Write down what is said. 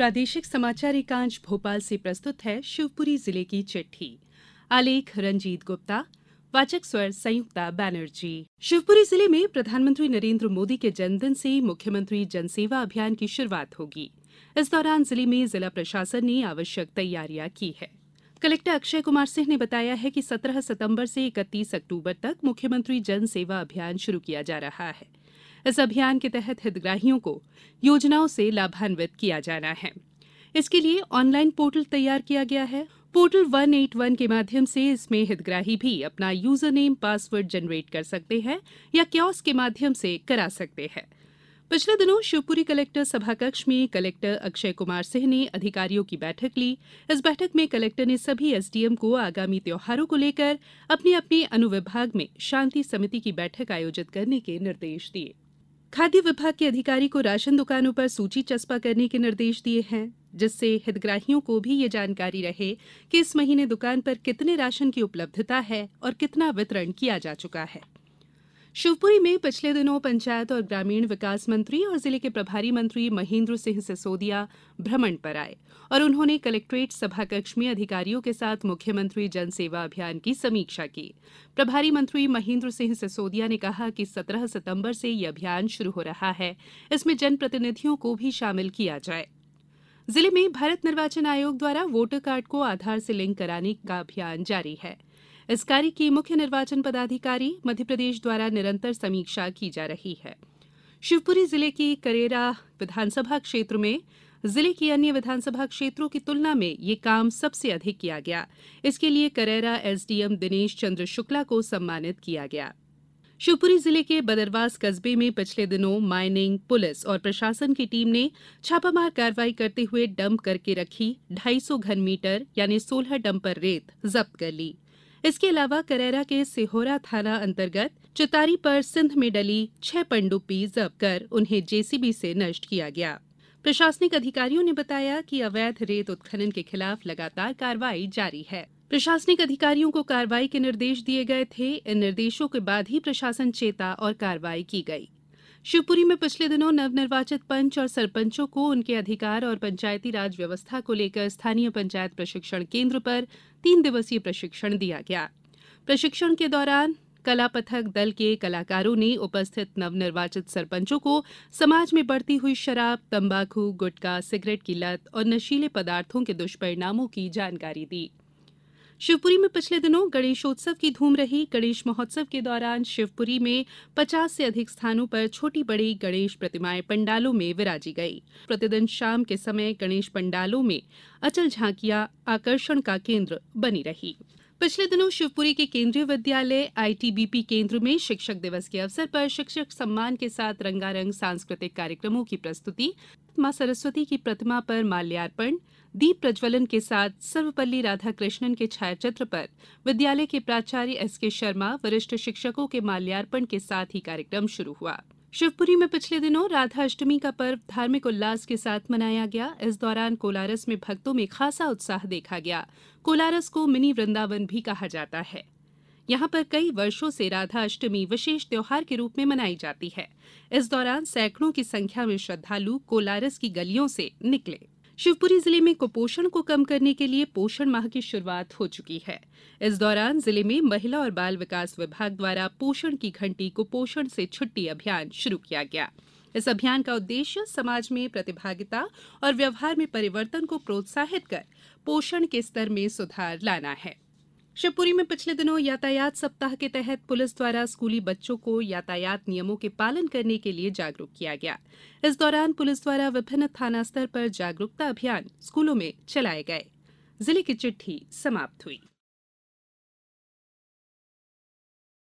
प्रादेशिक समाचार एकांश भोपाल से प्रस्तुत है शिवपुरी जिले की चिट्ठी आलेख रंजीत गुप्ता वाचक स्वर संयुक्ता बैनर्जी शिवपुरी जिले में प्रधानमंत्री नरेंद्र मोदी के जन्मदिन से मुख्यमंत्री जनसेवा अभियान की शुरुआत होगी इस दौरान जिले में जिला प्रशासन ने आवश्यक तैयारियां की है कलेक्टर अक्षय कुमार सिंह ने बताया है कि 17 सितंबर से 31 अक्टूबर तक मुख्यमंत्री जन सेवा अभियान शुरू किया जा रहा है इस अभियान के तहत हितग्राहियों को योजनाओं से लाभान्वित किया जाना है इसके लिए ऑनलाइन पोर्टल तैयार किया गया है पोर्टल 181 के माध्यम से इसमें हितग्राही भी अपना यूजर नेम पासवर्ड जनरेट कर सकते हैं या क्योस के माध्यम से करा सकते हैं पिछले दिनों शिवपुरी कलेक्टर सभाकक्ष में कलेक्टर अक्षय कुमार सिंह ने अधिकारियों की बैठक ली इस बैठक में कलेक्टर ने सभी एसडीएम को आगामी त्योहारों को लेकर अपने अपने अनुविभाग में शांति समिति की बैठक आयोजित करने के निर्देश दिये खाद्य विभाग के अधिकारी को राशन दुकानों पर सूची चस्पा करने के निर्देश दिए हैं जिससे हितग्राहियों को भी ये जानकारी रहे कि इस महीने दुकान पर कितने राशन की उपलब्धता है और कितना वितरण किया जा चुका है शिवपुरी में पिछले दिनों पंचायत और ग्रामीण विकास मंत्री और जिले के प्रभारी मंत्री महेंद्र सिंह सिसोदिया भ्रमण पर आये और उन्होंने कलेक्ट्रेट सभाकक्ष में अधिकारियों के साथ मुख्यमंत्री जनसेवा अभियान की समीक्षा की प्रभारी मंत्री महेंद्र सिंह सिसोदिया ने कहा कि सत्रह सितंबर से यह अभियान शुरू हो रहा है इसमें जनप्रतिनिधियों को भी शामिल किया जाए जिले में भारत निर्वाचन आयोग द्वारा वोटर कार्ड को आधार से लिंक कराने का अभियान जारी है इस कार्य की मुख्य निर्वाचन पदाधिकारी मध्यप्रदेश द्वारा निरंतर समीक्षा की जा रही है शिवपुरी जिले की करेरा विधानसभा क्षेत्र में जिले की अन्य विधानसभा क्षेत्रों की तुलना में ये काम सबसे अधिक किया गया इसके लिए करेरा एसडीएम दिनेश चंद्र शुक्ला को सम्मानित किया गया शिवपुरी जिले के बदरवास कस्बे में पिछले दिनों माइनिंग पुलिस और प्रशासन की टीम ने छापामार कार्रवाई करते हुए डंप करके रखी 250 घन मीटर यानी 16 डंपर रेत जब्त कर ली इसके अलावा करेरा के सिहोरा थाना अंतर्गत चितारी पर सिंध में डली छह पनडुब्बी जब्त कर उन्हें जेसीबी से नष्ट किया गया प्रशासनिक अधिकारियों ने बताया कि अवैध रेत उत्खनन के खिलाफ लगातार कार्रवाई जारी है प्रशासनिक अधिकारियों को कार्रवाई के निर्देश दिए गए थे इन निर्देशों के बाद ही प्रशासन चेता और कार्रवाई की गई शिवपुरी में पिछले दिनों नवनिर्वाचित पंच और सरपंचों को उनके अधिकार और पंचायती राज व्यवस्था को लेकर स्थानीय पंचायत प्रशिक्षण केंद्र पर तीन दिवसीय प्रशिक्षण दिया गया प्रशिक्षण के दौरान कला पथक दल के कलाकारों ने उपस्थित नवनिर्वाचित सरपंचों को समाज में बढ़ती हुई शराब तंबाकू गुटखा सिगरेट की लत और नशीले पदार्थों के दुष्परिणामों की जानकारी दी शिवपुरी में पिछले दिनों गणेशोत्सव की धूम रही गणेश महोत्सव के दौरान शिवपुरी में पचास से अधिक स्थानों पर छोटी बड़ी गणेश प्रतिमाएं पंडालों में विराजी गई प्रतिदिन शाम के समय गणेश पंडालों में अचल झांकियां आकर्षण का केंद्र बनी रही पिछले दिनों शिवपुरी के केंद्रीय विद्यालय आईटीबीपी केंद्र में शिक्षक दिवस के अवसर पर शिक्षक सम्मान के साथ रंगारंग सांस्कृतिक कार्यक्रमों की प्रस्तुति मां सरस्वती की प्रतिमा पर माल्यार्पण दीप प्रज्वलन के साथ सर्वपल्ली राधाकृष्णन के छायाचित्र पर विद्यालय के प्राचार्य एस के शर्मा वरिष्ठ शिक्षकों के माल्यार्पण के साथ ही कार्यक्रम शुरू हुआ शिवपुरी में पिछले दिनों राधा अष्टमी का पर्व धार्मिक उल्लास के साथ मनाया गया इस दौरान कोलारस में भक्तों में खासा उत्साह देखा गया कोलारस को मिनी वृंदावन भी कहा जाता है यहाँ पर कई वर्षों से राधा अष्टमी विशेष त्यौहार के रूप में मनाई जाती है इस दौरान सैकड़ों की संख्या में श्रद्धालु कोलारस की गलियों से निकले शिवपुरी जिले में कुपोषण को कम करने के लिए पोषण माह की शुरुआत हो चुकी है इस दौरान जिले में महिला और बाल विकास विभाग द्वारा पोषण की घंटी कुपोषण से छुट्टी अभियान शुरू किया गया इस अभियान का उद्देश्य समाज में प्रतिभागिता और व्यवहार में परिवर्तन को प्रोत्साहित कर पोषण के स्तर में सुधार लाना है शिवपुरी में पिछले दिनों यातायात सप्ताह के तहत पुलिस द्वारा स्कूली बच्चों को यातायात नियमों के पालन करने के लिए जागरूक किया गया इस दौरान पुलिस द्वारा विभिन्न थाना स्तर पर जागरूकता अभियान स्कूलों में चलाए गए जिले की चिट्ठी समाप्त हुई